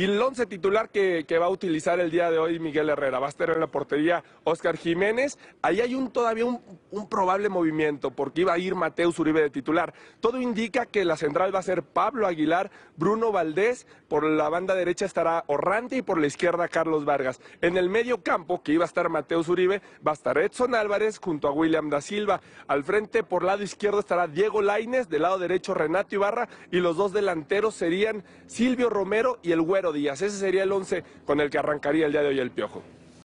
Y el once titular que, va a utilizar el día de hoy Miguel Herrera, va a estar en la portería Oscar Jiménez. Ahí hay un todavía un, probable movimiento porque iba a ir Mateo Uribe de titular. Todo indica que la central va a ser Pablo Aguilar, Bruno Valdés, por la banda derecha estará Orrante y por la izquierda Carlos Vargas. En el medio campo, que iba a estar Mateo Uribe, va a estar Edson Álvarez junto a William da Silva. Al frente, por lado izquierdo, estará Diego Laines, del lado derecho Renato Ibarra y los dos delanteros serían Silvio Romero y el Güero DÍAS, Ese sería el 11 con el que arrancaría el día de hoy el Piojo.